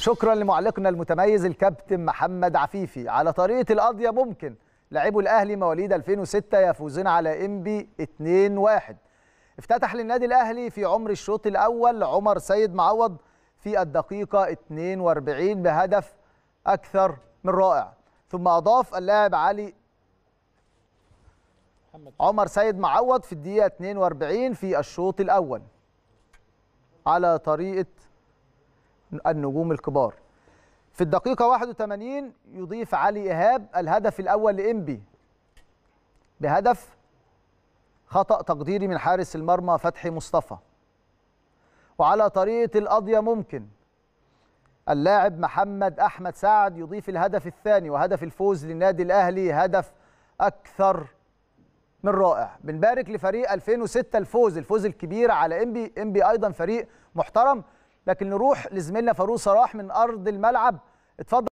شكرا لمعلقنا المتميز الكابتن محمد عفيفي على طريقه القضيه ممكن لاعبو الاهلي مواليد 2006 يفوزون على انبي 2-1 افتتح للنادي الاهلي في عمر الشوط الاول عمر سيد معوض في الدقيقه 42 بهدف اكثر من رائع ثم اضاف اللاعب علي عمر سيد معوض في الدقيقه 42 في الشوط الاول على طريقه النجوم الكبار في الدقيقة 81 يضيف علي إيهاب الهدف الأول لإنبي بهدف خطأ تقديري من حارس المرمى فتحي مصطفى وعلى طريقة القضية ممكن اللاعب محمد أحمد سعد يضيف الهدف الثاني وهدف الفوز للنادي الأهلي هدف أكثر من رائع بنبارك لفريق 2006 الفوز الفوز الكبير على إنبي إنبي أيضا فريق محترم لكن نروح لزميلنا فاروق صلاح من ارض الملعب اتفضل